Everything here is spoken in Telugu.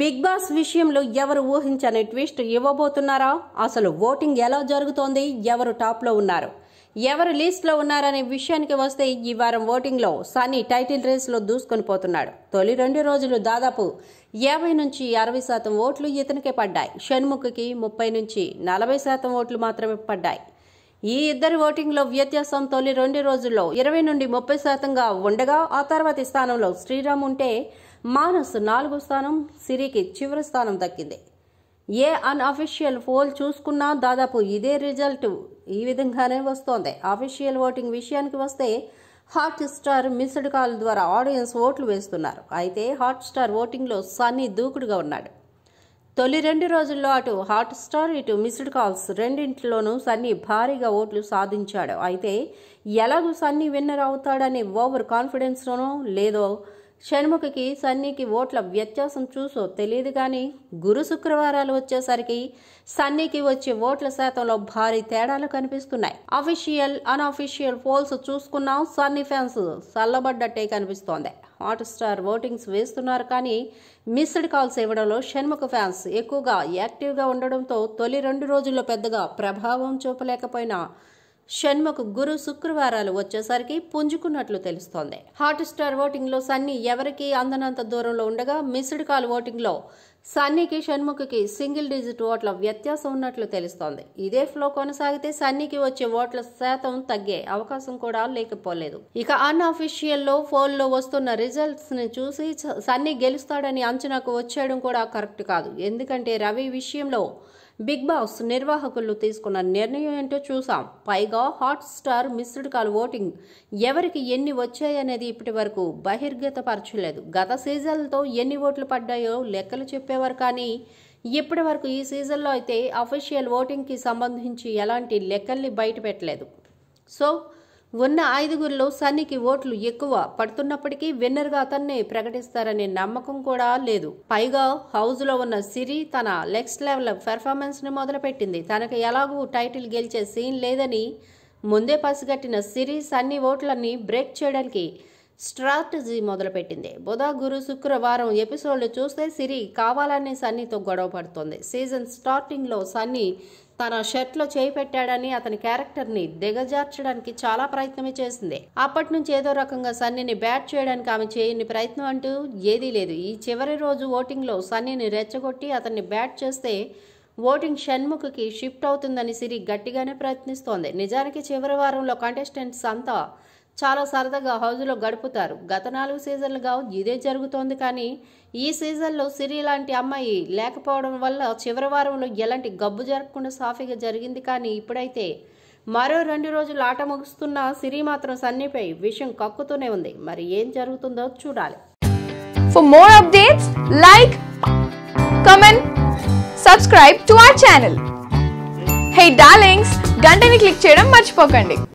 బిగ్ బాస్ విషయంలో ఎవరు ఊహించని ట్విస్ట్ ఇవ్వబోతున్నారా అసలు ఓటింగ్ ఎలా జరుగుతోంది ఎవరు టాప్లో ఉన్నారు ఎవరు లిస్ట్లో ఉన్నారనే విషయానికి వస్తే ఈ వారం ఓటింగ్లో సన్నీ టైటిల్ రేస్లో దూసుకొని పోతున్నాడు తొలి రెండు రోజులు దాదాపు యాభై నుంచి అరవై శాతం ఓట్లు ఇతనికే పడ్డాయి షణ్ముఖకి ముప్పై నుంచి నలభై శాతం ఓట్లు మాత్రమే పడ్డాయి ఈ ఇద్దరి ఓటింగ్లో వ్యత్యాసం తొలి రెండు రోజుల్లో ఇరవై నుండి ముప్పై శాతంగా ఉండగా ఆ తర్వాతి స్థానంలో శ్రీరామ్ ఉంటే మానస్ నాలుగో స్థానం సిరికి చివరి స్థానం దక్కింది ఏ అన్అఫీషియల్ పోల్ చూసుకున్నా దాదాపు ఇదే రిజల్ట్ ఈ విధంగానే వస్తోంది అఫీషియల్ ఓటింగ్ విషయానికి వస్తే హాట్ స్టార్ మిస్డ్ కాల్ ద్వారా ఆడియన్స్ ఓట్లు వేస్తున్నారు అయితే హాట్ స్టార్ ఓటింగ్లో సన్నీ దూకుడుగా ఉన్నాడు తొలి రెండు రోజుల్లో అటు హాట్ స్టార్ ఇటు మిస్డ్ కాల్స్ రెండింటిలోనూ సన్నీ భారీగా ఓట్లు సాధించాడు అయితే ఎలాగూ సన్నీ విన్నర్ అవుతాడని ఓవర్ కాన్ఫిడెన్స్లోనో లేదో షణ్ముఖకి సన్నీకి ఓట్ల వ్యత్యాసం చూసో తెలియదు కానీ గురు శుక్రవారాలు వచ్చేసరికి సన్నీకి వచ్చే ఓట్ల శాతంలో భారీ తేడాలు కనిపిస్తున్నాయి అఫీషియల్ అన్అఫీషియల్ పోల్స్ చూసుకున్నాం సన్నీ ఫ్యాన్స్ చల్లబడ్డట్టే కనిపిస్తోంది హాట్ స్టార్ ఓటింగ్స్ వేస్తున్నారు కానీ మిస్డ్ కాల్స్ ఇవ్వడంలో షణ్ముఖ ఫ్యాన్స్ ఎక్కువగా యాక్టివ్గా ఉండడంతో తొలి రెండు రోజుల్లో పెద్దగా ప్రభావం చూపలేకపోయినా షణ్ముఖ్ గురు శుక్రవారాలు వచ్చేసరికి పుంజుకున్నట్లు తెలుస్తోంది హాట్ స్టార్ ఓటింగ్లో సన్నీ ఎవరికి అందనంత దూరంలో ఉండగా మిస్డ్ కాల్ ఓటింగ్లో సన్నీకి షణ్ముఖకి సింగిల్ డిజిట్ ఓట్ల వ్యత్యాసం ఉన్నట్లు తెలుస్తోంది ఇదే ఫ్లో కొనసాగితే సన్నీకి వచ్చే ఓట్ల శాతం తగ్గే అవకాశం కూడా లేకపోలేదు ఇక ఫోన్ ఫోన్లో వస్తున్న రిజల్ట్స్ ని చూసి సన్నీ గెలుస్తాడని అంచనాకు వచ్చేయడం కూడా కరెక్ట్ కాదు ఎందుకంటే రవి విషయంలో బిగ్ బాస్ నిర్వాహకులు తీసుకున్న నిర్ణయం ఏంటో చూసాం పైగా Hotstar missed call voting ఎవరికి ఎన్ని వచ్చాయనేది ఇప్పటి వరకు బహిర్గతపరచలేదు గత సీజన్లతో ఎన్ని ఓట్లు పడ్డాయో లెక్కలు చెప్పేవారు కానీ ఇప్పటి వరకు ఈ సీజన్లో అయితే అఫీషియల్ ఓటింగ్కి సంబంధించి ఎలాంటి లెక్కల్ని బయట పెట్టలేదు సో ఉన్న ఐదుగురిలో సన్నికి ఓట్లు ఎక్కువ పడుతున్నప్పటికీ విన్నర్గా అతన్నే ప్రకటిస్తారనే నమ్మకం కూడా లేదు పైగా హౌస్లో ఉన్న సిరి తన నెక్స్ట్ లెవెల్ పెర్ఫార్మెన్స్ని మొదలుపెట్టింది తనకు ఎలాగూ టైటిల్ గెలిచే సీన్ లేదని ముందే పసిగట్టిన సిరి సన్ని ఓట్లన్నీ బ్రేక్ చేయడానికి స్ట్రాటజీ మొదలుపెట్టింది బుధ గురు శుక్రవారం ఎపిసోడ్లు చూస్తే సిరి కావాలనే సన్నీతో గొడవ పడుతుంది సీజన్ స్టార్టింగ్లో సన్నీ తన షర్ట్లో చేయి పెట్టాడని అతని క్యారెక్టర్ని దిగజార్చడానికి చాలా ప్రయత్నమే చేసింది అప్పటి నుంచి ఏదో రకంగా సన్నీని బ్యాట్ చేయడానికి ఆమె చేయని ప్రయత్నం అంటూ ఏదీ లేదు ఈ చివరి రోజు ఓటింగ్లో సన్నీని రెచ్చగొట్టి అతన్ని బ్యాట్ చేస్తే ఓటింగ్ షణ్ముఖకి షిఫ్ట్ అవుతుందని సిరి గట్టిగానే ప్రయత్నిస్తోంది నిజానికి చివరి వారంలో కంటెస్టెంట్స్ అంతా చాలా సరదాగా హౌజ్లో గడుపుతారు గత నాలుగు సీజన్లుగా ఇదే జరుగుతోంది కానీ ఈ సీజన్లో సిరి లాంటి అమ్మాయి లేకపోవడం వల్ల చివరి వారంలో ఎలాంటి గబ్బు జరగకుండా సాఫీగా జరిగింది కానీ ఇప్పుడైతే మరో రెండు రోజులు ఆట ముగుస్తున్న సిరి మాత్రం సన్నిపై విషయం కక్కుతూనే ఉంది మరి ఏం జరుగుతుందో చూడాలి for more updates like comment subscribe to our channel hey darlings గంటని క్లిక్ చేయడం మర్చిపోకండి